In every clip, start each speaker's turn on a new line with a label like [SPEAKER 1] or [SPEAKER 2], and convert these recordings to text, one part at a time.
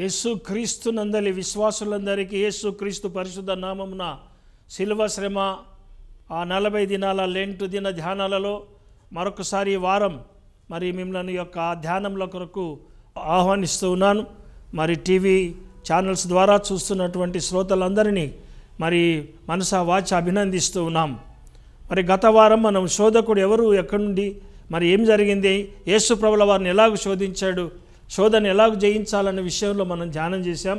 [SPEAKER 1] యేసుక్రీస్తునందలి విశ్వాసులందరికీ యేసుక్రీస్తు పరిశుద్ధ నామమున శిల్వ శ్రమ ఆ నలభై దినాల లెంటు దిన ధ్యానాలలో మరొకసారి వారం మరి మిమ్మల్ని యొక్క ధ్యానంలో కొరకు ఆహ్వానిస్తూ ఉన్నాను మరి టీవీ ఛానల్స్ ద్వారా చూస్తున్నటువంటి శ్రోతలందరినీ మరి మనసా వాచ్ అభినందిస్తూ ఉన్నాం మరి గత వారం మనం శోధకుడు ఎవరు ఎక్కడి నుండి మరి ఏం జరిగింది యేసు ప్రభుల వారిని ఎలాగ శోధించాడు శోధన ఎలా జయించాలనే విషయంలో మనం ధ్యానం చేశాం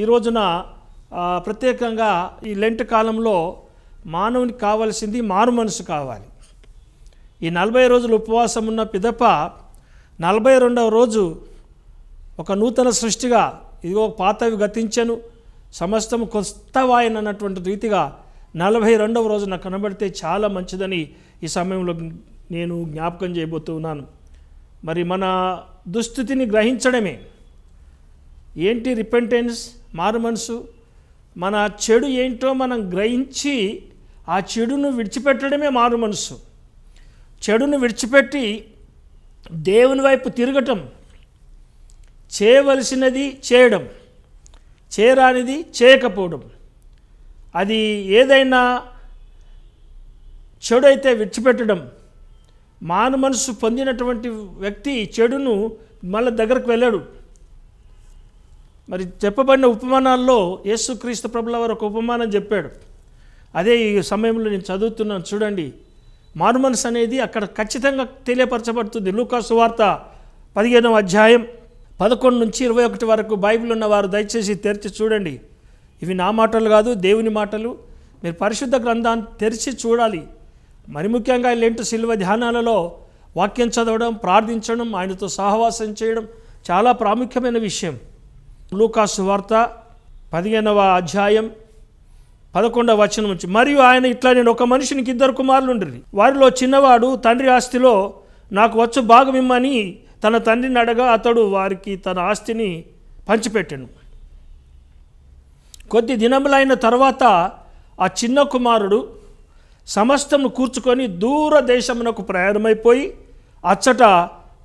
[SPEAKER 1] ఈ రోజున ప్రత్యేకంగా ఈ లెంట్ కాలంలో మానవునికి కావాల్సింది మారు మనసు కావాలి ఈ నలభై రోజులు ఉపవాసం ఉన్న పిదప నలభై రెండవ రోజు ఒక నూతన సృష్టిగా ఇదిగో పాతవి గతించను సమస్తము కొత్త అన్నటువంటి రీతిగా నలభై రెండవ రోజున కనబడితే చాలా మంచిదని ఈ సమయంలో నేను జ్ఞాపకం చేయబోతున్నాను మరి మన దుస్థితిని గ్రహించడమే ఏంటి రిపెంటెన్స్ మారు మనసు మన చెడు ఏంటో మనం గ్రహించి ఆ చెడును విడిచిపెట్టడమే మారు మనసు చెడును విడిచిపెట్టి దేవుని వైపు తిరగటం చేయవలసినది చేయడం చేరానిది చేయకపోవడం అది ఏదైనా చెడు అయితే విడిచిపెట్టడం మాను మనసు పొందినటువంటి వ్యక్తి చెడును మళ్ళీ దగ్గరకు వెళ్ళాడు మరి చెప్పబడిన ఉపమానాల్లో యేసుక్రీస్తు ప్రభుల వారు ఒక ఉపమానం చెప్పాడు అదే ఈ సమయంలో నేను చదువుతున్నాను చూడండి మారుమనసు అనేది అక్కడ ఖచ్చితంగా తెలియపరచబడుతుంది లూకాసు వార్త పదిహేనవ అధ్యాయం పదకొండు నుంచి ఇరవై ఒకటి వరకు బైబిల్ ఉన్న వారు దయచేసి తెరిచి చూడండి ఇవి నా మాటలు కాదు దేవుని మాటలు మీరు పరిశుద్ధ గ్రంథాన్ని తెరిచి చూడాలి మరి ముఖ్యంగా లేంటు శిల్వ ధ్యానాలలో వాక్యం చదవడం ప్రార్థించడం ఆయనతో సహవాసం చేయడం చాలా ప్రాముఖ్యమైన విషయం లూకాసు వార్త పదిహేనవ అధ్యాయం పదకొండవ వచనం నుంచి మరియు ఆయన ఇట్లా నేను ఒక మనిషినికి ఇద్దరు కుమారులు ఉండేది వారిలో చిన్నవాడు తండ్రి ఆస్తిలో నాకు వచ్చు భాగం ఇమ్మని తన తండ్రిని అడగా అతడు వారికి తన ఆస్తిని పంచిపెట్టాను కొద్ది దినములైన తర్వాత ఆ చిన్న కుమారుడు సమస్తమును కూర్చుకొని దేశమునకు ప్రయాణమైపోయి అచ్చట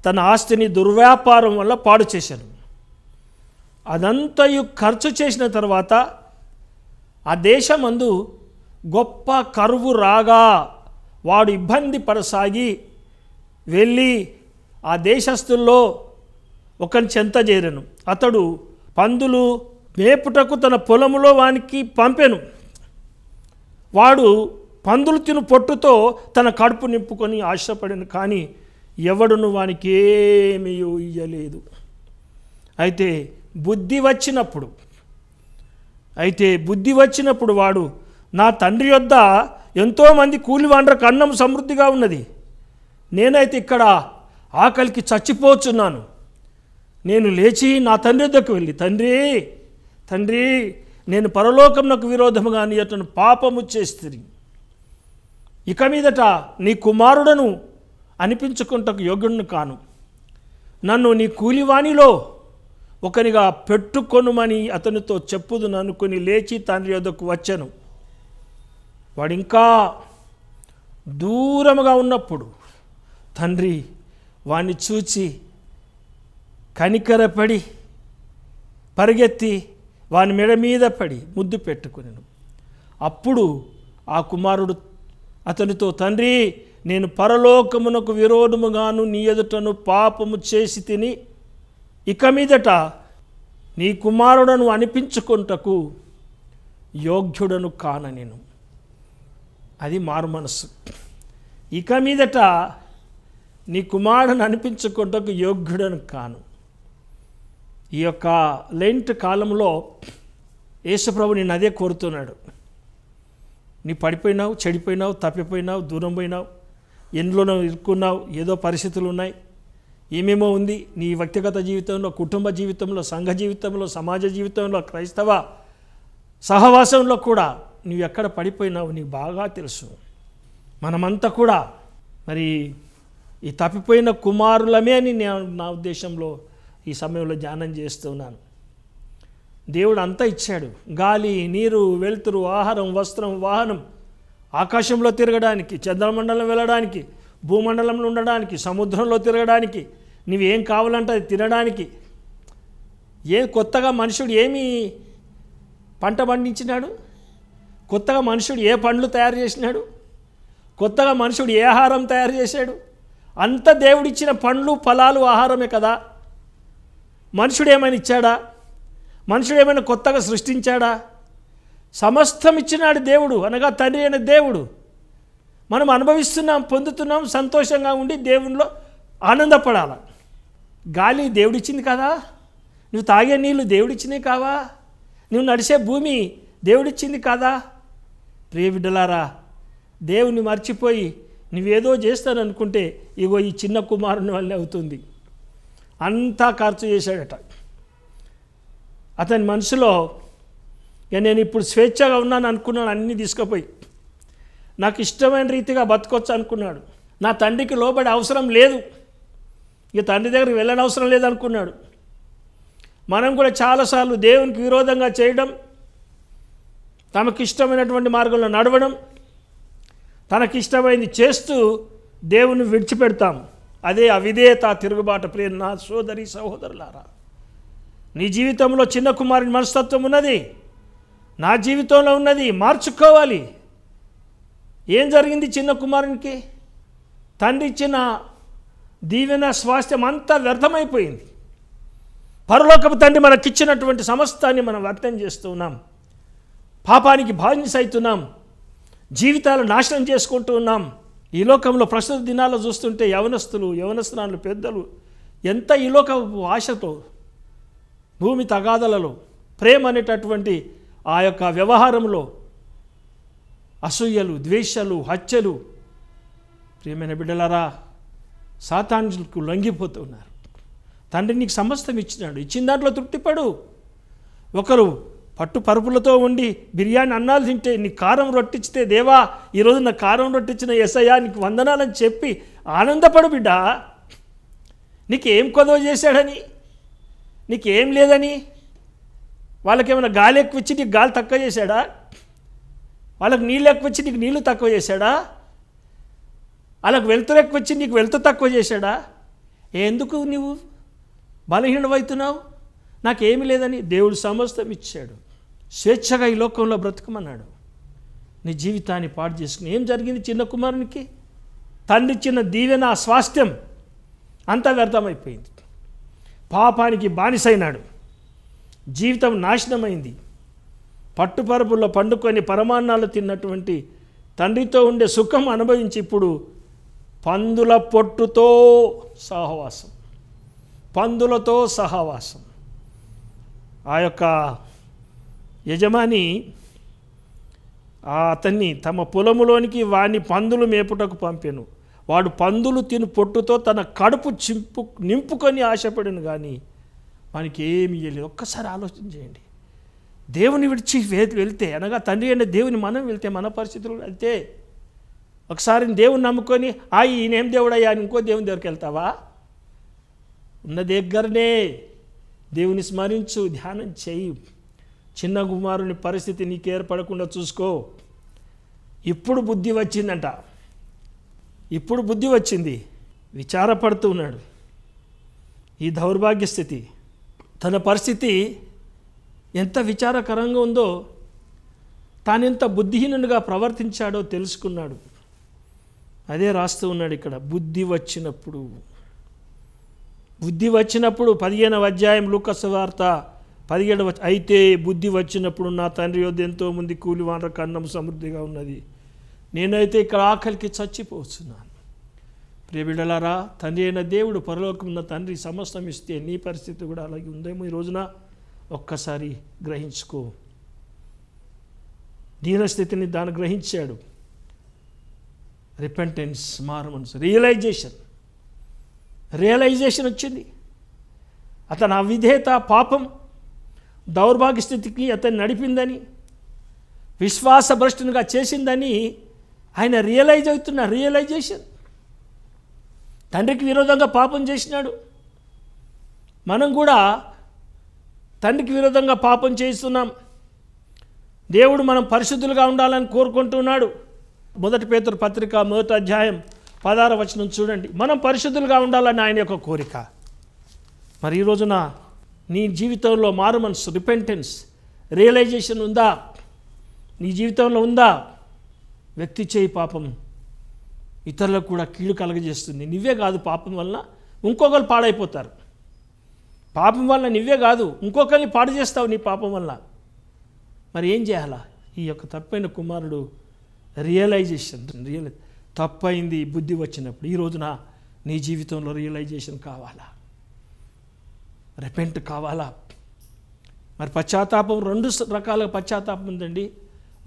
[SPEAKER 1] తన ఆస్తిని దుర్వ్యాపారం వల్ల పాడు చేశాను అదంతయు ఖర్చు చేసిన తర్వాత ఆ దేశమందు గొప్ప కరువు రాగా వాడు ఇబ్బంది పడసాగి వెళ్ళి ఆ దేశస్తుల్లో ఒకని చెంత చేరాను అతడు పందులు మేపుటకు తన పొలములో వానికి పంపాను వాడు పందులు తిను పొట్టుతో తన కడుపు నింపుకొని ఆశపడిన కానీ ఎవడును వానికి ఏమీ ఇయ్యలేదు అయితే బుద్ధి వచ్చినప్పుడు అయితే బుద్ధి వచ్చినప్పుడు వాడు నా తండ్రి యొద్ద ఎంతోమంది కూలి కూలివాండ్రకు అన్నం సమృద్ధిగా ఉన్నది నేనైతే ఇక్కడ ఆకలికి చచ్చిపోతున్నాను నేను లేచి నా తండ్రి వద్దకు వెళ్ళి తండ్రి తండ్రి నేను పరలోకం నాకు విరోధముగా అని అతను పాపము చేస్తుంది ఇక మీదట నీ కుమారుడను అనిపించుకుంటకు యోగ్యుడిని కాను నన్ను నీ కూలివాణిలో ఒకనిగా పెట్టుకొనుమని అతనితో చెప్పుదు అనుకుని లేచి తండ్రి యొద్దకు వచ్చాను వాడింకా దూరముగా ఉన్నప్పుడు తండ్రి వాణ్ణి చూచి కనికరపడి పరిగెత్తి వాని మెడ మీద పడి ముద్దు పెట్టుకునేను అప్పుడు ఆ కుమారుడు అతనితో తండ్రి నేను పరలోకమునకు విరోధముగాను నీ ఎదుటను పాపము చేసి తిని ఇక మీదట నీ కుమారుడను అనిపించుకుంటకు యోగ్యుడను కాన నేను అది మారు మనస్సు ఇక మీదట నీ కుమారుడను అనిపించుకుంటకు యోగ్యుడను కాను ఈ యొక్క లెంట్ కాలంలో యేసుప్రభు నేను అదే కోరుతున్నాడు నీ పడిపోయినావు చెడిపోయినావు తప్పిపోయినావు దూరం పోయినావు ఎందులోనో ఇరుక్కున్నావు ఏదో పరిస్థితులు ఉన్నాయి ఏమేమో ఉంది నీ వ్యక్తిగత జీవితంలో కుటుంబ జీవితంలో సంఘ జీవితంలో సమాజ జీవితంలో క్రైస్తవ సహవాసంలో కూడా నువ్వు ఎక్కడ పడిపోయినావు నీకు బాగా తెలుసు మనమంతా కూడా మరి ఈ తప్పిపోయిన కుమారులమే అని నేను నా ఉద్దేశంలో ఈ సమయంలో ధ్యానం చేస్తున్నాను దేవుడు అంతా ఇచ్చాడు గాలి నీరు వెలుతురు ఆహారం వస్త్రం వాహనం ఆకాశంలో తిరగడానికి చంద్రమండలం వెళ్ళడానికి భూమండలంలో ఉండడానికి సముద్రంలో తిరగడానికి నీవేం కావాలంటే అది తినడానికి ఏ కొత్తగా మనుషుడు ఏమి పంట పండించినాడు కొత్తగా మనుషుడు ఏ పండ్లు తయారు చేసినాడు కొత్తగా మనుషుడు ఏ ఆహారం తయారు చేశాడు అంత దేవుడిచ్చిన పండ్లు ఫలాలు ఆహారమే కదా మనుషుడు ఏమైనా ఇచ్చాడా మనుషుడు ఏమైనా కొత్తగా సృష్టించాడా సమస్తం ఇచ్చినాడు దేవుడు అనగా తండ్రి అయిన దేవుడు మనం అనుభవిస్తున్నాం పొందుతున్నాం సంతోషంగా ఉండి దేవునిలో ఆనందపడాల గాలి దేవుడిచ్చింది కదా నువ్వు తాగే నీళ్ళు దేవుడిచ్చినవి కావా నువ్వు నడిచే భూమి దేవుడిచ్చింది కాదా ప్రియ బిడ్డలారా దేవుని మర్చిపోయి నువ్వేదో చేస్తాననుకుంటే ఇగో ఈ చిన్న కుమారుని వల్లే అవుతుంది అంతా ఖర్చు చేశాడట అతని మనసులో ఇక నేను ఇప్పుడు స్వేచ్ఛగా ఉన్నాను అనుకున్నాను అన్నీ తీసుకుపోయి నాకు ఇష్టమైన రీతిగా బతకొచ్చు అనుకున్నాడు నా తండ్రికి లోబడి అవసరం లేదు ఇక తండ్రి దగ్గరికి వెళ్ళని అవసరం లేదనుకున్నాడు మనం కూడా చాలాసార్లు దేవునికి విరోధంగా చేయడం తమకు ఇష్టమైనటువంటి మార్గంలో నడవడం తనకి ఇష్టమైంది చేస్తూ దేవుని విడిచిపెడతాం అదే అవిధేయత తిరుగుబాటు ప్రియ నా సోదరి సహోదరులారా నీ జీవితంలో చిన్న కుమారుని మనస్తత్వం ఉన్నది నా జీవితంలో ఉన్నది మార్చుకోవాలి ఏం జరిగింది చిన్న కుమారునికి తండ్రి ఇచ్చిన దీవెన స్వాస్థ్యం అంతా వ్యర్థమైపోయింది పరలోకపు తండ్రి మనకిచ్చినటువంటి సమస్తాన్ని మనం వ్యర్థం చేస్తున్నాం పాపానికి బాధ్యత అవుతున్నాం జీవితాలు నాశనం చేసుకుంటూ ఉన్నాం ఈ లోకంలో ప్రస్తుత దినాల్లో చూస్తుంటే యవనస్తులు యవనస్తునాలు పెద్దలు ఎంత ఈ లోకపు ఆశతో భూమి తగాదలలో ప్రేమ అనేటటువంటి ఆ యొక్క వ్యవహారంలో అసూయలు ద్వేషాలు హత్యలు ప్రియమైన బిడ్డలారా సాతానులకు లొంగిపోతున్నారు తండ్రి నీకు సమస్తం ఇచ్చినాడు ఇచ్చిన దాంట్లో తృప్తిపడు ఒకరు పట్టు పరుపులతో ఉండి బిర్యానీ అన్నాలు తింటే నీ కారం రొట్టించితే దేవా ఈరోజు నా కారం రొట్టించిన ఎస్ఐయా నీకు వందనాలని చెప్పి ఆనందపడు బిడ్డ నీకేం కొదవ చేశాడని నీకు ఏం లేదని వాళ్ళకేమైనా గాలి ఎక్కువ ఇచ్చి నీకు గాలి తక్కువ చేశాడా వాళ్ళకి నీళ్ళు ఎక్కువ ఇచ్చి నీకు నీళ్లు తక్కువ చేశాడా వాళ్ళకి వెలుతురు ఎక్కువ ఇచ్చి నీకు వెలుతురు తక్కువ చేశాడా ఎందుకు నీవు బలహీనమవుతున్నావు నాకేమి లేదని దేవుడు సమస్తం ఇచ్చాడు స్వేచ్ఛగా ఈ లోకంలో బ్రతుకమన్నాడు నీ జీవితాన్ని పాడు చేసుకుని ఏం జరిగింది చిన్న కుమారునికి తండ్రి చిన్న దీవెన స్వాస్థ్యం అంతా వ్యర్థమైపోయింది పాపానికి బానిసైనాడు జీవితం నాశనమైంది పట్టుపరుపుల్లో పండుకొని పరమాన్నాలు తిన్నటువంటి తండ్రితో ఉండే సుఖం అనుభవించి ఇప్పుడు పందుల పొట్టుతో సహవాసం పందులతో సహవాసం ఆ యొక్క యజమాని అతన్ని తమ పొలములోనికి వాని పందులు మేపుటకు పంపాను వాడు పందులు తిని పొట్టుతో తన కడుపు చింపు నింపుకొని ఆశపడిన కానీ మనకి ఏమి ఇవ్వలేదు ఒక్కసారి ఆలోచన చేయండి దేవుని విడిచి వెళ్తే అనగా తండ్రి అంటే దేవుని మనం వెళ్తే మన పరిస్థితులు వెళ్తే ఒకసారి దేవుని నమ్ముకొని ఆ ఈయనేం దేవుడయ్యా ఇంకో దేవుని దగ్గరికి వెళ్తావా ఉన్న దగ్గరనే దేవుని స్మరించు ధ్యానం చేయి చిన్న కుమారుని పరిస్థితి నీకు ఏర్పడకుండా చూసుకో ఇప్పుడు బుద్ధి వచ్చిందంట ఇప్పుడు బుద్ధి వచ్చింది విచారపడుతూ ఉన్నాడు ఈ దౌర్భాగ్య స్థితి తన పరిస్థితి ఎంత విచారకరంగా ఉందో తాను ఎంత బుద్ధిహీనునిగా ప్రవర్తించాడో తెలుసుకున్నాడు అదే రాస్తూ ఉన్నాడు ఇక్కడ బుద్ధి వచ్చినప్పుడు బుద్ధి వచ్చినప్పుడు పదిహేనవ అధ్యాయం లూకస్ వార్త అయితే బుద్ధి వచ్చినప్పుడు నా తండ్రి యొద్ ఎంతోమంది కూలివాన కన్నం సమృద్ధిగా ఉన్నది నేనైతే ఇక్కడ ఆకలికి చచ్చిపోతున్నాను ప్రియబిడలారా తండ్రి అయిన దేవుడు ఉన్న తండ్రి సమస్తం ఇస్తే నీ పరిస్థితి కూడా అలాగే ఉందేమో ఈ రోజున ఒక్కసారి గ్రహించుకో దీనస్థితిని దాన్ని గ్రహించాడు రిపెంటెన్స్ మార్మన్స్ రియలైజేషన్ రియలైజేషన్ వచ్చింది అతను అవిధేత పాపం దౌర్భాగ్య స్థితికి అతన్ని నడిపిందని విశ్వాసభ్రష్టునిగా చేసిందని ఆయన రియలైజ్ అవుతున్న రియలైజేషన్ తండ్రికి విరోధంగా పాపం చేసినాడు మనం కూడా తండ్రికి విరోధంగా పాపం చేస్తున్నాం దేవుడు మనం పరిశుద్ధులుగా ఉండాలని కోరుకుంటున్నాడు మొదటి పేతురు పత్రిక మొదటి అధ్యాయం పదార వచనం చూడండి మనం పరిశుద్ధులుగా ఉండాలని ఆయన యొక్క కోరిక మరి ఈ రోజున నీ జీవితంలో మారు మనసు రిపెంటెన్స్ రియలైజేషన్ ఉందా నీ జీవితంలో ఉందా వ్యక్తి చేయి పాపం ఇతరులకు కూడా కీడు కలగజేస్తుంది నువ్వే కాదు పాపం వలన ఇంకొకరు పాడైపోతారు పాపం వల్ల నువ్వే కాదు ఇంకొకరిని పాడు చేస్తావు నీ పాపం వల్ల మరి ఏం చేయాలా ఈ యొక్క తప్పైన కుమారుడు రియలైజేషన్ రియల్ తప్పైంది బుద్ధి వచ్చినప్పుడు ఈ రోజున నీ జీవితంలో రియలైజేషన్ కావాలా రెపెంట్ కావాలా మరి పశ్చాత్తాపం రెండు రకాల పశ్చాత్తాపం ఉందండి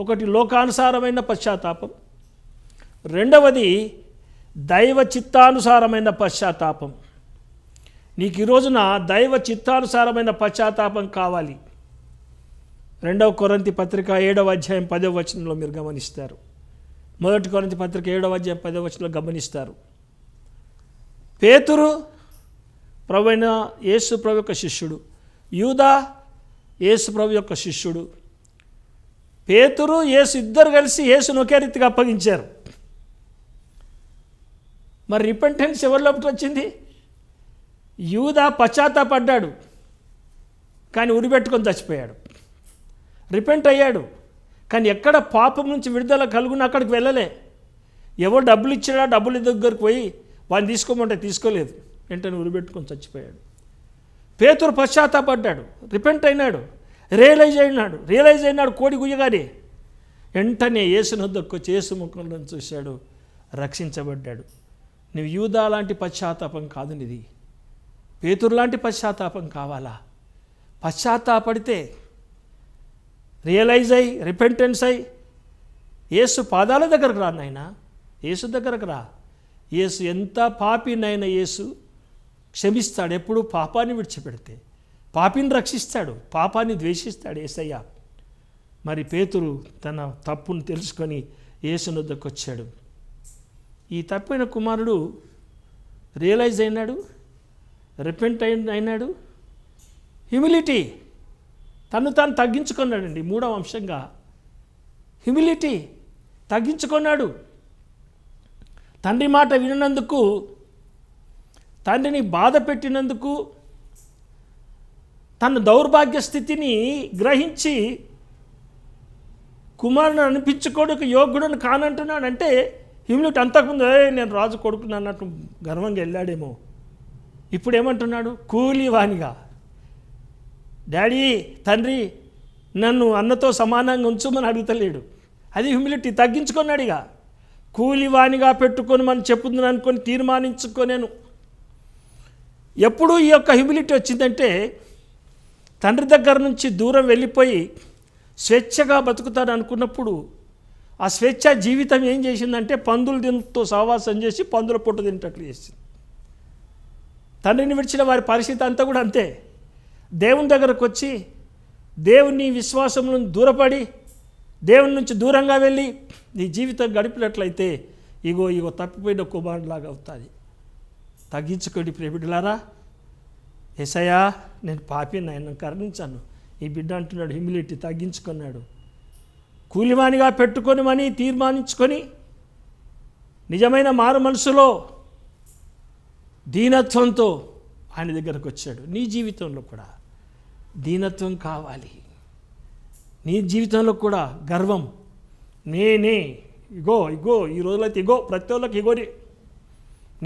[SPEAKER 1] ఒకటి లోకానుసారమైన పశ్చాత్తాపం రెండవది దైవ చిత్తానుసారమైన పశ్చాత్తాపం నీకు ఈరోజున దైవ చిత్తానుసారమైన పశ్చాత్తాపం కావాలి రెండవ కొరంతి పత్రిక ఏడవ అధ్యాయం పదవ వచనంలో మీరు గమనిస్తారు మొదటి కొరంతి పత్రిక ఏడవ అధ్యాయం పదవ వచనంలో గమనిస్తారు పేతురు అయిన యేసు ప్రభు యొక్క శిష్యుడు యూదా యేసు ప్రభు యొక్క శిష్యుడు పేతురు యేసు ఇద్దరు కలిసి యేసును ఒకే రీతిగా అప్పగించారు మరి రిపెంటెన్స్ ఎవరిలోపటి వచ్చింది యూదా పశ్చాత్తాపడ్డాడు కానీ ఉరిపెట్టుకొని చచ్చిపోయాడు రిపెంట్ అయ్యాడు కానీ ఎక్కడ పాపం నుంచి విడుదల కలుగుని అక్కడికి వెళ్ళలే ఎవరు డబ్బులు ఇచ్చాడా డబ్బులు దగ్గరకు పోయి వాళ్ళు తీసుకోమంటే తీసుకోలేదు వెంటనే ఉరిపెట్టుకొని చచ్చిపోయాడు పేతురు పశ్చాత్తాపడ్డాడు రిపెంట్ అయినాడు రియలైజ్ అయినాడు రియలైజ్ అయినాడు కోడి గుయ్యగానే వెంటనే ఏసునొద్దకొచ్చి చేసు ముఖంలో చూశాడు రక్షించబడ్డాడు నువ్వు యూదా లాంటి పశ్చాత్తాపం కాదు నిది పేతురు లాంటి పశ్చాత్తాపం కావాలా పశ్చాత్తాపడితే రియలైజ్ అయి రిపెంటెన్స్ అయి ఏసు పాదాల దగ్గరకు రా నాయన ఏసు దగ్గరకు రా ఏసు ఎంత పాపినైనా ఏసు క్షమిస్తాడు ఎప్పుడు పాపాన్ని విడిచిపెడితే పాపిని రక్షిస్తాడు పాపాన్ని ద్వేషిస్తాడు ఏసయ్య మరి పేతురు తన తప్పును తెలుసుకొని ఏసునొద్దకు వచ్చాడు ఈ తప్పైన కుమారుడు రియలైజ్ అయినాడు రిపెంట్ అయి అయినాడు హ్యూమిలిటీ తను తాను తగ్గించుకున్నాడండి మూడవ అంశంగా హ్యూమిలిటీ తగ్గించుకున్నాడు తండ్రి మాట వినినందుకు తండ్రిని బాధ పెట్టినందుకు తన దౌర్భాగ్య స్థితిని గ్రహించి కుమారుని అనిపించుకోడుకు యోగ్యుడని కానంటున్నాడంటే హిమ్లుట్ అంతకుముందు నేను రాజు కొడుకున్నా అన్నట్టు గర్వంగా వెళ్ళాడేమో ఇప్పుడు ఏమంటున్నాడు కూలివానిగా డాడీ తండ్రి నన్ను అన్నతో సమానంగా ఉంచుమని అడుగుతలేడు అది హ్యూమిలిటీ తగ్గించుకున్నాడు ఇక కూలివానిగా పెట్టుకొని మనం చెప్పుందని అనుకొని తీర్మానించుకోలేను ఎప్పుడు ఈ యొక్క హ్యూమిలిటీ వచ్చిందంటే తండ్రి దగ్గర నుంచి దూరం వెళ్ళిపోయి స్వేచ్ఛగా బతుకుతాడు అనుకున్నప్పుడు ఆ స్వేచ్ఛ జీవితం ఏం చేసిందంటే పందులు దీంతో సహవాసం చేసి పందుల పొట్టు తింటట్లు చేసింది తండ్రిని విడిచిన వారి పరిస్థితి అంతా కూడా అంతే దేవుని దగ్గరకు వచ్చి దేవుని విశ్వాసంలో దూరపడి దేవుని నుంచి దూరంగా వెళ్ళి నీ జీవితం గడిపినట్లయితే ఇగో ఇగో తప్పిపోయిన కుమారులాగా అవుతుంది తగ్గించుకోండి ప్రేమిడులారా ఏసయ్యా నేను పాపి నన్ను కరణించాను ఈ బిడ్డ అంటున్నాడు హ్యూమిలిటీ తగ్గించుకున్నాడు కూలివానిగా మని తీర్మానించుకొని నిజమైన మారు మనసులో దీనత్వంతో ఆయన దగ్గరకు వచ్చాడు నీ జీవితంలో కూడా దీనత్వం కావాలి నీ జీవితంలో కూడా గర్వం నేనే ఇగో ఇగో ఈ రోజులైతే ఇగో ప్రతి ఒక్కరికి ఇగోని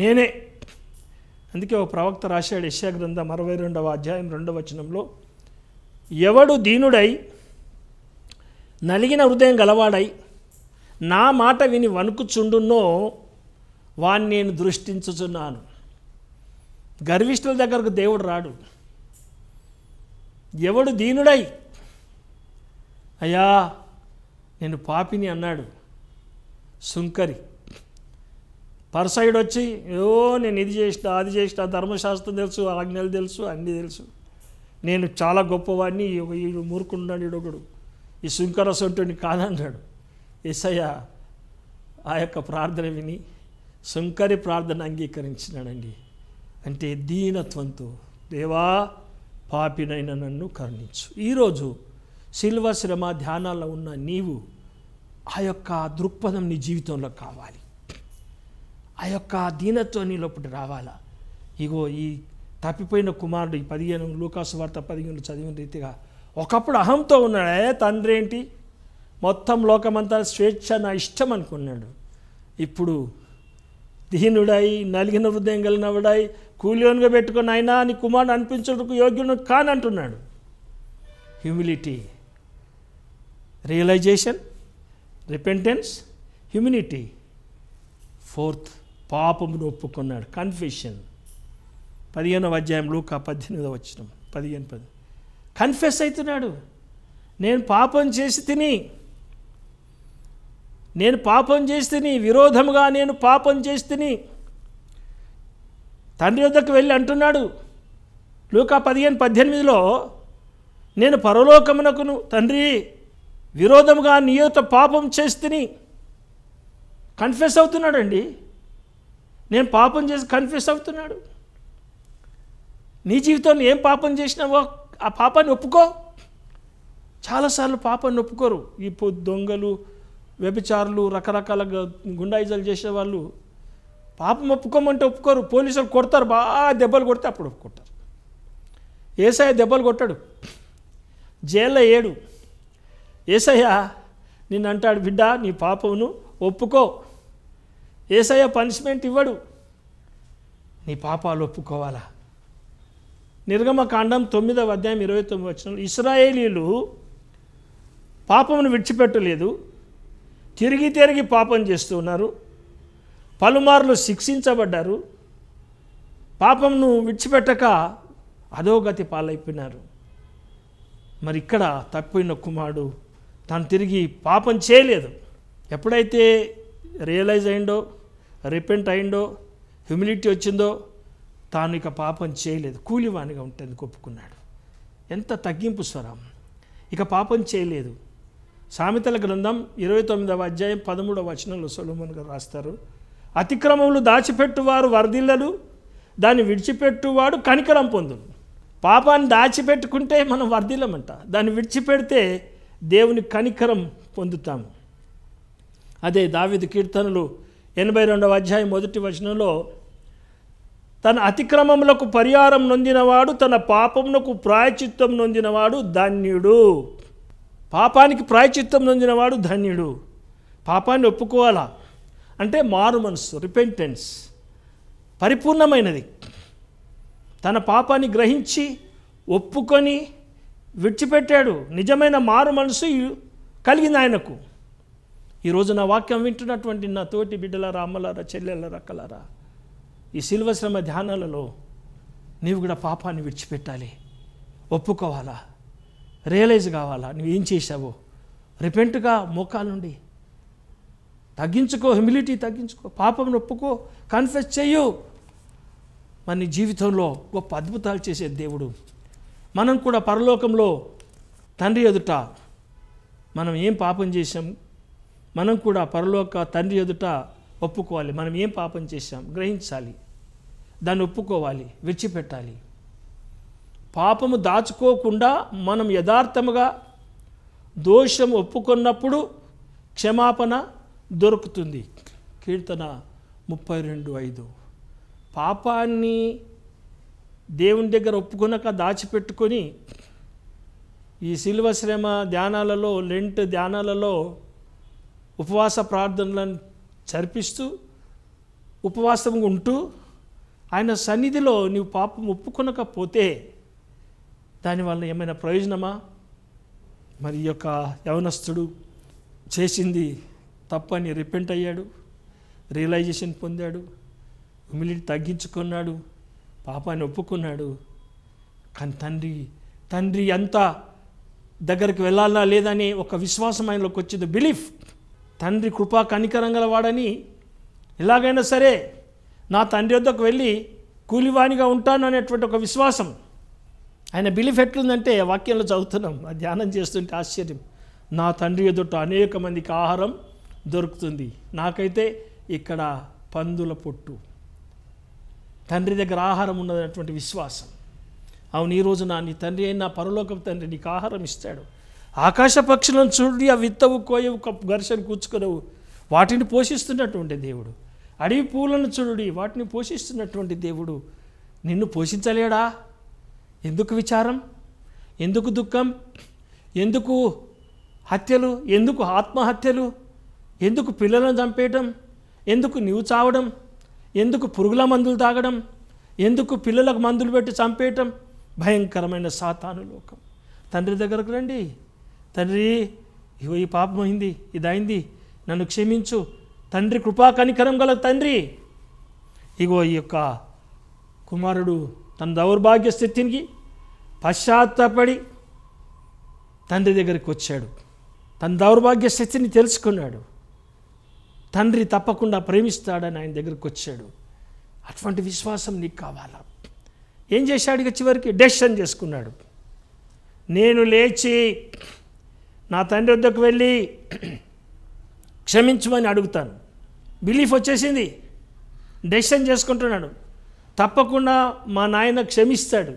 [SPEAKER 1] నేనే అందుకే ఓ ప్రవక్త రాశాడు యశ్యా గ్రంథం అరవై రెండవ అధ్యాయం రెండవ వచనంలో ఎవడు దీనుడై నలిగిన హృదయం గలవాడై నా మాట విని వణుకుచుండునో వాణ్ణి నేను దృష్టించుచున్నాను గర్విష్ఠుల దగ్గరకు దేవుడు రాడు ఎవడు దీనుడై అయ్యా నేను పాపిని అన్నాడు సుంకరి పరసైడ్ వచ్చి ఓ నేను ఇది చేసిన అది చేసిన ధర్మశాస్త్రం తెలుసు ఆజ్ఞలు తెలుసు అన్నీ తెలుసు నేను చాలా గొప్పవాడిని ఈడు మూర్ఖున్నాడు ఈడొకడు ఈ శుంకరసొంటుని కాదన్నాడు ఇసయ ఆ యొక్క ప్రార్థన విని శంకరి ప్రార్థన అంగీకరించినాడండి అంటే దీనత్వంతో దేవా పాపినైన నన్ను కరుణించు ఈరోజు శిల్వ శ్రమ ధ్యానాల్లో ఉన్న నీవు ఆ యొక్క దృక్పథం నీ జీవితంలో కావాలి ఆ యొక్క దీనత్వం నీలోపటి రావాలా ఇగో ఈ తప్పిపోయిన కుమారుడు ఈ పదిహేను లూకాసు వార్త పదిహేను చదివిన రీతిగా ఒకప్పుడు అహంతో ఉన్నాడే తండ్రి ఏంటి మొత్తం లోకమంతా స్వేచ్ఛ నా ఇష్టం అనుకున్నాడు ఇప్పుడు దీనుడై నలిగిన హృదయం కలిగినవుడై కూలియోన్గా పెట్టుకుని అయినా నీ కుమారుడు అనిపించడానికి యోగ్యుడు కానంటున్నాడు humility realisation repentance humility fourth పాపమును ఒప్పుకున్నాడు కన్ఫెషన్ పదిహేనవ అధ్యాయం కా పద్దెనిమిదవ వచ్చిన పదిహేను పది కన్ఫెస్ అవుతున్నాడు నేను పాపం చేసి తిని నేను పాపం చేసి తిని విరోధముగా నేను పాపం చేసి తిని తండ్రి వద్దకు వెళ్ళి అంటున్నాడు లూకా పదిహేను పద్దెనిమిదిలో నేను పరలోకమునకును తండ్రి విరోధముగా నీ పాపం చేస్తుని కన్ఫ్యూస్ కన్ఫెస్ అవుతున్నాడండి నేను పాపం చేసి కన్ఫ్యూస్ అవుతున్నాడు నీ జీవితంలో ఏం పాపం చేసినావో ఆ పాపాన్ని ఒప్పుకో చాలాసార్లు పాపాన్ని ఒప్పుకోరు ఈ దొంగలు వ్యభిచారులు రకరకాల గుండాయిజాలు చేసే వాళ్ళు పాపం ఒప్పుకోమంటే ఒప్పుకోరు పోలీసులు కొడతారు బాగా దెబ్బలు కొడితే అప్పుడు ఒప్పుకుంటారు ఏసయ్య దెబ్బలు కొట్టాడు జైల్లో ఏడు ఏసయ్య నిన్ను అంటాడు బిడ్డ నీ పాపమును ఒప్పుకో ఏసయ్య పనిష్మెంట్ ఇవ్వడు నీ పాపాలు ఒప్పుకోవాలా నిర్గమకాండం తొమ్మిదవ అధ్యాయం ఇరవై తొమ్మిది వచ్చిన ఇస్రాయేలీలు పాపమును విడిచిపెట్టలేదు తిరిగి తిరిగి పాపం చేస్తూ ఉన్నారు పలుమార్లు శిక్షించబడ్డారు పాపంను విడిచిపెట్టక అధోగతి పాలైపోయినారు మరి ఇక్కడ తప్పిన కుమారుడు తను తిరిగి పాపం చేయలేదు ఎప్పుడైతే రియలైజ్ అయిండో రిపెంట్ అయిందో హ్యూమిలిటీ వచ్చిందో తాను ఇక పాపం చేయలేదు కూలివానిగా ఉంటుంది ఒప్పుకున్నాడు ఎంత తగ్గింపు స్వరం ఇక పాపం చేయలేదు సామెతల గ్రంథం ఇరవై తొమ్మిదవ అధ్యాయం పదమూడవ వచనంలో సొలమన్ గారు రాస్తారు అతిక్రమములు దాచిపెట్టువారు వరదిల్లలు దాన్ని విడిచిపెట్టువాడు కనికరం పొందును పాపాన్ని దాచిపెట్టుకుంటే మనం వర్ధిల్లమంట దాన్ని విడిచిపెడితే దేవుని కనికరం పొందుతాము అదే దావిద కీర్తనలు ఎనభై రెండవ అధ్యాయం మొదటి వచనంలో తన అతిక్రమములకు పరిహారం నొందినవాడు తన పాపమునకు ప్రాయచిత్తం నొందినవాడు ధన్యుడు పాపానికి ప్రాయచిత్తం నొందినవాడు ధన్యుడు పాపాన్ని ఒప్పుకోవాలా అంటే మారు మనసు రిపెంటెన్స్ పరిపూర్ణమైనది తన పాపాన్ని గ్రహించి ఒప్పుకొని విడిచిపెట్టాడు నిజమైన మారు మనసు కలిగింది ఆయనకు ఈరోజు నా వాక్యం వింటున్నటువంటి నా తోటి బిడ్డల అమ్మలారా చెల్లెల రక్కలారా ఈ శిల్వశ్రమ ధ్యానాలలో నీవు కూడా పాపాన్ని విడిచిపెట్టాలి ఒప్పుకోవాలా రియలైజ్ కావాలా నువ్వు ఏం చేశావు రిపెంట్గా మోకాలుండి తగ్గించుకో హ్యూమిలిటీ తగ్గించుకో పాపం ఒప్పుకో కన్ఫెస్ చెయ్యు మన జీవితంలో గొప్ప అద్భుతాలు చేసే దేవుడు మనం కూడా పరలోకంలో తండ్రి ఎదుట మనం ఏం పాపం చేసాం మనం కూడా పరలోక తండ్రి ఎదుట ఒప్పుకోవాలి మనం ఏం పాపం చేశాం గ్రహించాలి దాన్ని ఒప్పుకోవాలి విడిచిపెట్టాలి పాపము దాచుకోకుండా మనం యథార్థముగా దోషం ఒప్పుకున్నప్పుడు క్షమాపణ దొరుకుతుంది కీర్తన ముప్పై రెండు ఐదు పాపాన్ని దేవుని దగ్గర ఒప్పుకున్నాక దాచిపెట్టుకొని ఈ శిల్వశ్రమ శ్రమ ధ్యానాలలో లెంట్ ధ్యానాలలో ఉపవాస ప్రార్థనలను జరిపిస్తూ ఉపవాసం ఉంటూ ఆయన సన్నిధిలో నీవు పాపం ఒప్పుకొనకపోతే దానివల్ల ఏమైనా ప్రయోజనమా మరి యొక్క యవనస్తుడు చేసింది తప్పని రిపెంట్ అయ్యాడు రియలైజేషన్ పొందాడు హ్యూమిలిటీ తగ్గించుకున్నాడు పాపాన్ని ఒప్పుకున్నాడు కానీ తండ్రి తండ్రి ఎంత దగ్గరికి వెళ్ళాలా లేదని ఒక విశ్వాసం ఆయనలోకి వచ్చింది బిలీఫ్ తండ్రి కృపా కనికరం గలవాడని ఎలాగైనా సరే నా తండ్రి వద్దకు వెళ్ళి కూలివాణిగా ఉంటాను అనేటువంటి ఒక విశ్వాసం ఆయన బిలీఫ్ ఎట్లుందంటే వాక్యంలో చదువుతున్నాం ధ్యానం చేస్తుంటే ఆశ్చర్యం నా తండ్రి ఎదుట అనేక మందికి ఆహారం దొరుకుతుంది నాకైతే ఇక్కడ పందుల పొట్టు తండ్రి దగ్గర ఆహారం ఉన్నదన్నటువంటి విశ్వాసం అవును ఈరోజు నా నీ తండ్రి అయిన పరలోకపు తండ్రి నీకు ఆహారం ఇస్తాడు ఆకాశ పక్షులను చూడు ఆ విత్తవు కోయవు ఘర్షణ కూర్చుకునవు వాటిని పోషిస్తున్నటువంటి దేవుడు అడవి పూలను చూడుడి వాటిని పోషిస్తున్నటువంటి దేవుడు నిన్ను పోషించలేడా ఎందుకు విచారం ఎందుకు దుఃఖం ఎందుకు హత్యలు ఎందుకు ఆత్మహత్యలు ఎందుకు పిల్లలను చంపేయటం ఎందుకు నీవు చావడం ఎందుకు పురుగుల మందులు తాగడం ఎందుకు పిల్లలకు మందులు పెట్టి చంపేయటం భయంకరమైన సాతాను లోకం తండ్రి దగ్గరకు రండి తండ్రి ఇగో ఈ పాపం అయింది ఇదైంది నన్ను క్షమించు తండ్రి కృపా కనికరం గల తండ్రి ఇగో ఈ యొక్క కుమారుడు తన దౌర్భాగ్య స్థితికి పశ్చాత్తపడి తండ్రి దగ్గరికి వచ్చాడు తన దౌర్భాగ్య స్థితిని తెలుసుకున్నాడు తండ్రి తప్పకుండా ప్రేమిస్తాడని ఆయన దగ్గరికి వచ్చాడు అటువంటి విశ్వాసం నీకు కావాలా ఏం చేశాడు ఇక చివరికి డెసిషన్ చేసుకున్నాడు నేను లేచి నా తండ్రి వద్దకు వెళ్ళి క్షమించమని అడుగుతాను బిలీఫ్ వచ్చేసింది డెసిషన్ చేసుకుంటున్నాడు తప్పకుండా మా నాయన క్షమిస్తాడు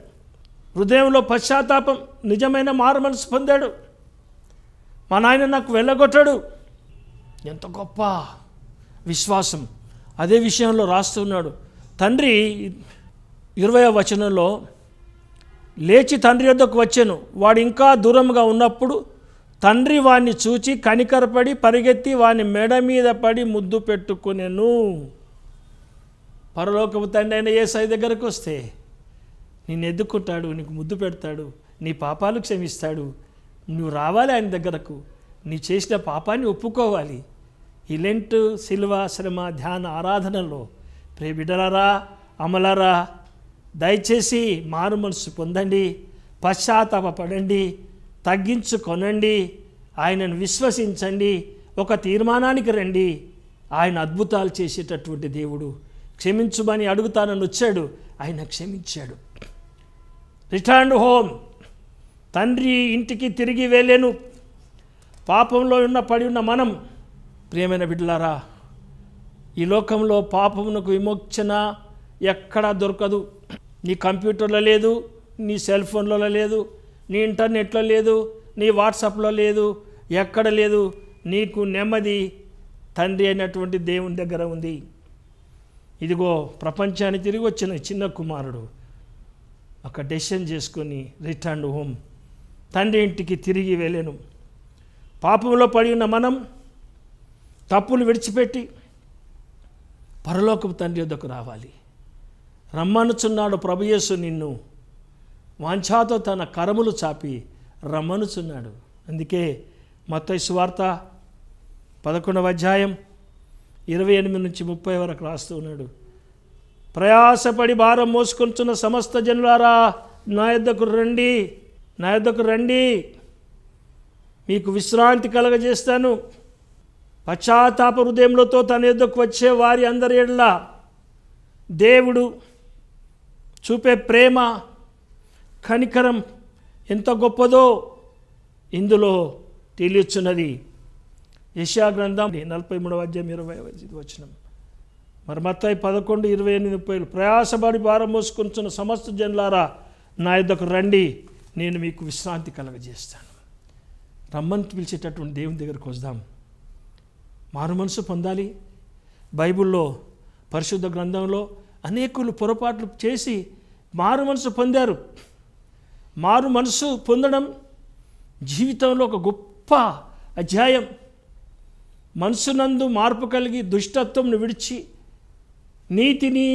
[SPEAKER 1] హృదయంలో పశ్చాత్తాపం నిజమైన మారు మనసు పొందాడు మా నాయన నాకు వెళ్ళగొట్టాడు ఎంత గొప్ప విశ్వాసం అదే విషయంలో రాస్తున్నాడు తండ్రి ఇరవై వచనంలో లేచి తండ్రి వద్దకు వచ్చాను వాడు ఇంకా దూరంగా ఉన్నప్పుడు తండ్రి వాణ్ణి చూచి కనికరపడి పరిగెత్తి వాని మెడ మీద పడి ముద్దు పెట్టుకునేను పరలోకపు తండ్రి అయిన సై దగ్గరకు వస్తే నేను ఎద్దుకుంటాడు నీకు ముద్దు పెడతాడు నీ పాపాలు క్షమిస్తాడు నువ్వు రావాలి ఆయన దగ్గరకు నీ చేసిన పాపాన్ని ఒప్పుకోవాలి ఇలెంట్ శిల్వ శ్రమ ధ్యాన ఆరాధనలో ప్రే బిడలరా అమలరా దయచేసి మారు మనసు పొందండి పశ్చాత్తాపడండి తగ్గించుకొనండి ఆయనను విశ్వసించండి ఒక తీర్మానానికి రండి ఆయన అద్భుతాలు చేసేటటువంటి దేవుడు క్షమించుమని అడుగుతానని వచ్చాడు ఆయన క్షమించాడు రిటర్న్ హోమ్ తండ్రి ఇంటికి తిరిగి వెళ్ళాను పాపంలో ఉన్న పడి ఉన్న మనం ప్రియమైన బిడ్డలారా ఈ లోకంలో పాపమునకు విమోచన ఎక్కడా దొరకదు నీ కంప్యూటర్లో లేదు నీ సెల్ ఫోన్లలో లేదు నీ ఇంటర్నెట్లో లేదు నీ వాట్సాప్లో లేదు ఎక్కడ లేదు నీకు నెమ్మది తండ్రి అయినటువంటి దేవుని దగ్గర ఉంది ఇదిగో ప్రపంచాన్ని తిరిగి వచ్చిన చిన్న కుమారుడు ఒక డెసిషన్ చేసుకొని రిటర్న్ హోమ్ తండ్రి ఇంటికి తిరిగి వెళ్ళాను పాపంలో పడి ఉన్న మనం తప్పులు విడిచిపెట్టి పరలోకపు తండ్రి వద్దకు రావాలి రమ్మనుచున్నాడు ప్రభుయేసు నిన్ను వాంఛాతో తన కరములు చాపి రమ్మనుచున్నాడు అందుకే మత వార్త పదకొండవ అధ్యాయం ఇరవై ఎనిమిది నుంచి ముప్పై వరకు రాస్తూ ఉన్నాడు ప్రయాసపడి భారం మోసుకొంచున్న సమస్త జనులారా నా యొద్దకు రండి నా యొద్దకు రండి మీకు విశ్రాంతి కలగజేస్తాను పశ్చాత్తాప హృదయంలోతో తన యొద్దకు వచ్చే వారి అందరి ఎడల దేవుడు చూపే ప్రేమ కనికరం ఎంత గొప్పదో ఇందులో తేలిచున్నది యశా గ్రంథం నలభై మూడవ అధ్యాయం ఇరవై ఐదు వచ్చిన మరి మత్తాయి పదకొండు ఇరవై ఎనిమిది ముప్పై ప్రయాసపడి భారం మోసుకుంటున్న సమస్త జన్లారా నా ఇద్దకు రండి నేను మీకు విశ్రాంతి కలగజేస్తాను రమ్మంతి పిలిచేటటువంటి దేవుని దగ్గరకు వద్దాం మారు మనసు పొందాలి బైబిల్లో పరిశుద్ధ గ్రంథంలో అనేకులు పొరపాట్లు చేసి మారు మనసు పొందారు మారు మనసు పొందడం జీవితంలో ఒక గొప్ప అధ్యాయం మనసునందు మార్పు కలిగి దుష్టత్వంను విడిచి నీతిని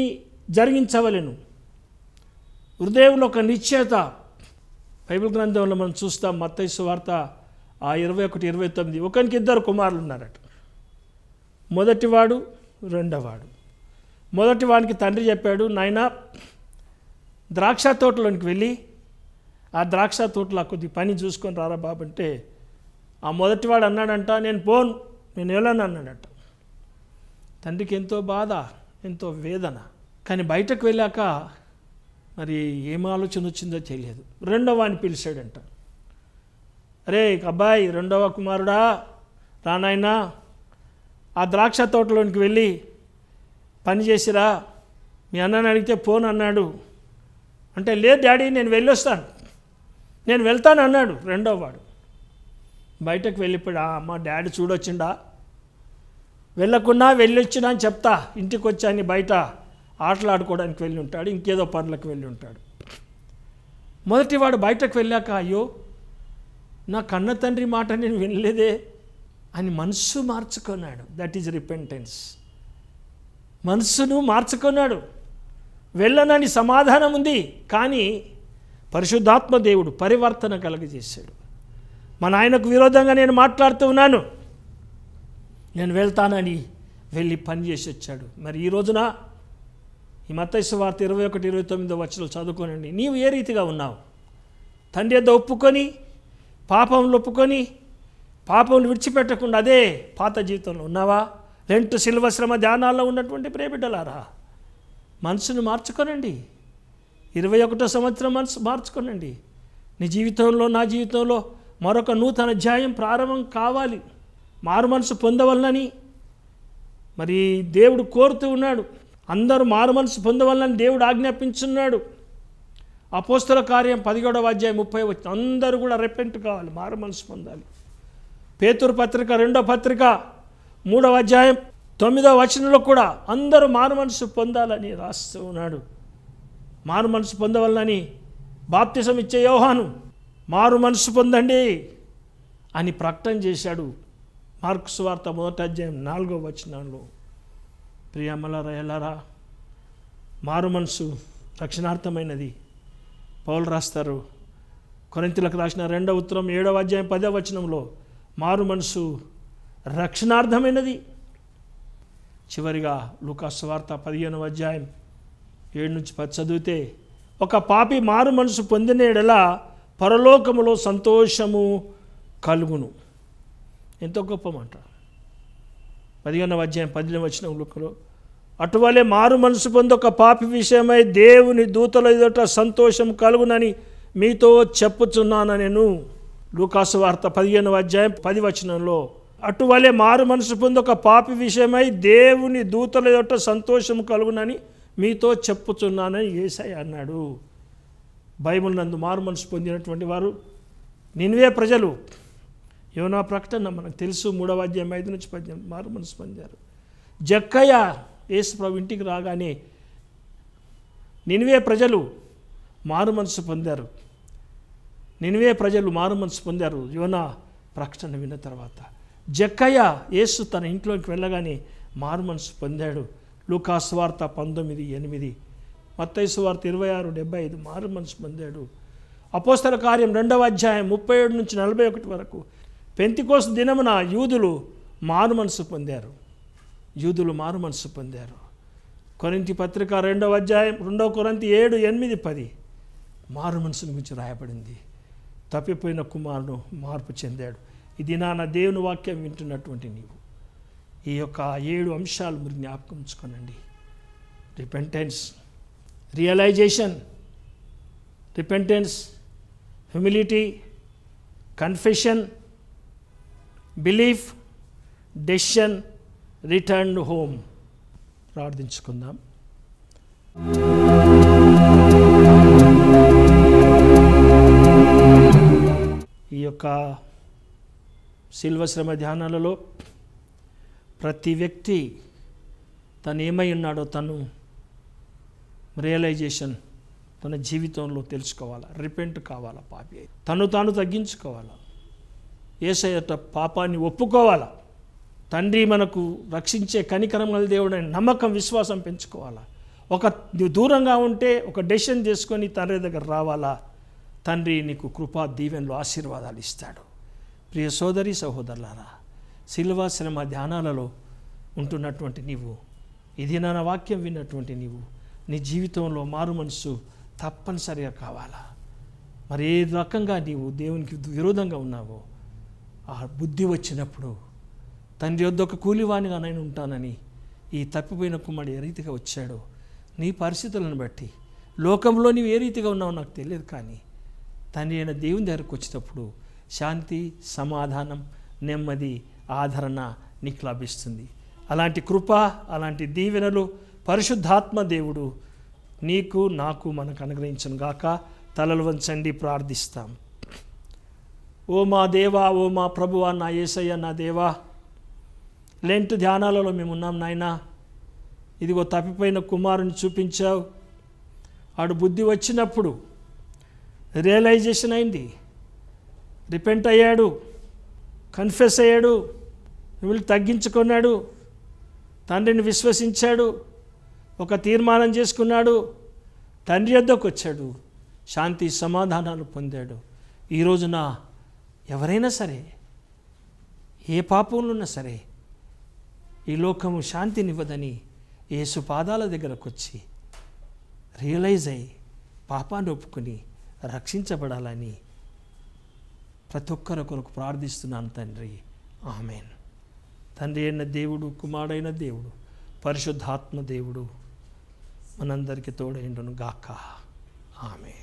[SPEAKER 1] జరిగించవలను హృదయంలో ఒక నిశ్చేత బైబిల్ గ్రంథంలో మనం చూస్తాం మత్తైసు వార్త ఆ ఇరవై ఒకటి ఇరవై తొమ్మిది ఒకరికి ఇద్దరు కుమారులు ఉన్నారట మొదటివాడు మొదటి మొదటివాడికి తండ్రి చెప్పాడు నాయన ద్రాక్ష తోటలోనికి వెళ్ళి ఆ ద్రాక్ష తోటలో కొద్ది పని చూసుకొని రారా బాబు అంటే ఆ మొదటివాడు అన్నాడంట నేను పోను నేను వెళ్ళను అన్నాడంట తండ్రికి ఎంతో బాధ ఎంతో వేదన కానీ బయటకు వెళ్ళాక మరి ఏం ఆలోచన వచ్చిందో తెలియదు రెండవ అని పిలిచాడంట అరే అబ్బాయి రెండవ కుమారుడా రానాయనా ఆ ద్రాక్ష తోటలోనికి వెళ్ళి పని చేసిరా మీ అన్నని అడిగితే ఫోన్ అన్నాడు అంటే లేదు డాడీ నేను వెళ్ళొస్తాను నేను వెళ్తాను అన్నాడు రెండో వాడు బయటకు వెళ్ళిపోయా మా డాడీ చూడొచ్చిండా వెళ్ళకుండా వెళ్ళొచ్చినా అని చెప్తా ఇంటికి అని బయట ఆటలాడుకోవడానికి వెళ్ళి ఉంటాడు ఇంకేదో పనులకు వెళ్ళి ఉంటాడు మొదటివాడు బయటకు వెళ్ళాక అయ్యో నా కన్న తండ్రి మాట నేను వినలేదే అని మనస్సు మార్చుకున్నాడు దట్ ఈజ్ రిపెంటెన్స్ మనస్సును మార్చుకున్నాడు వెళ్ళనని సమాధానం ఉంది కానీ పరిశుద్ధాత్మ దేవుడు పరివర్తన కలగజేశాడు మా నాయనకు విరోధంగా నేను మాట్లాడుతూ ఉన్నాను నేను వెళ్తానని వెళ్ళి పని చేసి వచ్చాడు మరి ఈ రోజున ఈ మత్తైసు వార్త ఇరవై ఒకటి ఇరవై తొమ్మిదో వచ్చినలు చదువుకోనండి నీవు ఏ రీతిగా ఉన్నావు తండ్రి ఎద్ద ఒప్పుకొని పాపంలు ఒప్పుకొని పాపములు విడిచిపెట్టకుండా అదే పాత జీవితంలో ఉన్నావా లెంటు శిల్వశ్రమ శ్రమ ధ్యానాల్లో ఉన్నటువంటి ప్రేబిడ్డలారా మనసును మార్చుకోనండి ఇరవై ఒకటో సంవత్సరం మనసు మార్చుకోనండి నీ జీవితంలో నా జీవితంలో మరొక నూతన అధ్యాయం ప్రారంభం కావాలి మారు మనసు పొందవలనని మరి దేవుడు కోరుతూ ఉన్నాడు అందరూ మారు మనసు పొందవలనని దేవుడు ఆజ్ఞాపించున్నాడు అపోస్తుల కార్యం పదిహేడవ అధ్యాయం ముప్పై వచ్చింది అందరూ కూడా రెపెంట్ కావాలి మారు మనసు పొందాలి పేతురు పత్రిక రెండో పత్రిక మూడవ అధ్యాయం తొమ్మిదవ వచనంలో కూడా అందరూ మారు మనసు పొందాలని రాస్తూ ఉన్నాడు మారు మనసు పొందవలనని బాప్తిసం ఇచ్చే యోహాను మారు మనసు పొందండి అని ప్రకటన చేశాడు మార్క్స్ వార్త మొదట అధ్యాయం నాలుగో వచనంలో ప్రియమలరా ఎలారా మారు మనసు రక్షణార్థమైనది పౌలు రాస్తారు కొరింతలకు రాసిన రెండవ ఉత్తరం ఏడవ అధ్యాయం పదవ వచనంలో మారు మనసు రక్షణార్థమైనది చివరిగా లుకాస్ వార్త పదిహేనవ అధ్యాయం ఏడు నుంచి పది చదివితే ఒక పాపి మారు మనసు పొందిన పరలోకములో సంతోషము కలుగును ఎంతో గొప్ప మాట పదిహేనవ అధ్యాయం పదిహేను వచ్చిన ఉలుకలో అటువలే మారు మనసు పొంది ఒక పాపి విషయమై దేవుని దూతల ఎదుట సంతోషం కలుగునని మీతో చెప్పుచున్నాను నేను లూకాసు వార్త పదిహేనవ అధ్యాయం పది వచనంలో అటువలే మారు మనసు పొంది ఒక పాపి విషయమై దేవుని దూతల ఎదుట సంతోషం కలుగునని మీతో చెప్పుతున్నానని ఏసై అన్నాడు బైబుల్ నందు మారు మనసు పొందినటువంటి వారు నిన్వే ప్రజలు యోనా ప్రకటన మనకు తెలుసు మూడవ అధ్యాయం ఐదు నుంచి పద్దెనిమిది మారు మనసు పొందారు జక్కయ్య ఏసు ప్రభు ఇంటికి రాగానే నిన్వే ప్రజలు మారు మనసు పొందారు నిన్వే ప్రజలు మారు మనసు పొందారు యోనా ప్రకటన విన్న తర్వాత జక్కయ్య యేసు తన ఇంట్లోకి వెళ్ళగానే మారు మనసు పొందాడు వార్త పంతొమ్మిది ఎనిమిది వార్త ఇరవై ఆరు డెబ్బై ఐదు మారు మనసు పొందాడు అపోస్తల కార్యం రెండవ అధ్యాయం ముప్పై ఏడు నుంచి నలభై ఒకటి వరకు కోస దినమున యూదులు మారు మనసు పొందారు యూదులు మారు మనసు పొందారు కొరింతి పత్రిక రెండవ అధ్యాయం రెండవ కొరంతి ఏడు ఎనిమిది పది మారు మనసుని గురించి రాయబడింది తప్పిపోయిన కుమారుడు మార్పు చెందాడు ఇది నా దేవుని వాక్యం వింటున్నటువంటి నీవు ఈ యొక్క ఏడు అంశాలు మీరు జ్ఞాపకం ఉంచుకోనండి repentance realisation repentance humility confession belief decision return home ప్రార్థించుకుందాం ఈ యొక్క శిల్వశ్రమ శ్రమ ధ్యానాలలో ప్రతి వ్యక్తి తను ఏమై ఉన్నాడో తను రియలైజేషన్ తన జీవితంలో తెలుసుకోవాలా రిపెంట్ కావాలా పాపి తను తాను తగ్గించుకోవాలా ఏసయ్యట పాపాన్ని ఒప్పుకోవాలా తండ్రి మనకు రక్షించే కనికరమల దేవుడు నమ్మకం విశ్వాసం పెంచుకోవాలా ఒక దూరంగా ఉంటే ఒక డెసిషన్ చేసుకొని తండ్రి దగ్గర రావాలా తండ్రి నీకు కృపా దీవెన్లో ఆశీర్వాదాలు ఇస్తాడు ప్రియ సోదరి సహోదరులారా శిల్వాశ్రమ ధ్యానాలలో ఉంటున్నటువంటి నీవు ఇది నా వాక్యం విన్నటువంటి నీవు నీ జీవితంలో మారు మనసు తప్పనిసరిగా కావాలా మరి ఏ రకంగా నీవు దేవునికి విరోధంగా ఉన్నావో ఆ బుద్ధి వచ్చినప్పుడు తండ్రి వద్ద ఒక కూలివాణిగా నేను ఉంటానని ఈ తప్పిపోయిన కుమ్మడి ఏ రీతిగా వచ్చాడో నీ పరిస్థితులను బట్టి లోకంలో నీవు ఏ రీతిగా ఉన్నావో నాకు తెలియదు కానీ తండ్రి అయిన దేవుని దగ్గరకు వచ్చేటప్పుడు శాంతి సమాధానం నెమ్మది ఆదరణ నీకు లభిస్తుంది అలాంటి కృప అలాంటి దీవెనలు పరిశుద్ధాత్మ దేవుడు నీకు నాకు మనకు అనుగ్రహించను గాక తలలు వంచండి ప్రార్థిస్తాం ఓ మా దేవా ఓ మా ప్రభువా నా ఏసయ్య నా దేవా లెంట్ ధ్యానాలలో మేమున్నాం నాయన ఇదిగో తప్పిపోయిన కుమారుని చూపించావు ఆడు బుద్ధి వచ్చినప్పుడు రియలైజేషన్ అయింది రిపెంట్ అయ్యాడు కన్ఫెస్ అయ్యాడు నువ్వు తగ్గించుకున్నాడు తండ్రిని విశ్వసించాడు ఒక తీర్మానం చేసుకున్నాడు తండ్రి వద్దకు వచ్చాడు శాంతి సమాధానాలు పొందాడు ఈ రోజున ఎవరైనా సరే ఏ ఉన్నా సరే ఈ లోకము శాంతినివ్వదని యేసు పాదాల దగ్గరకు వచ్చి రియలైజ్ అయ్యి పాపాన్ని ఒప్పుకొని రక్షించబడాలని ప్రతి ఒక్కరి కొరకు ప్రార్థిస్తున్నాను తండ్రి ఆమెను తండ్రి అయిన దేవుడు కుమారుడైన దేవుడు పరిశుద్ధాత్మ దేవుడు మనందరికీ తోడైండును గాక ఆమె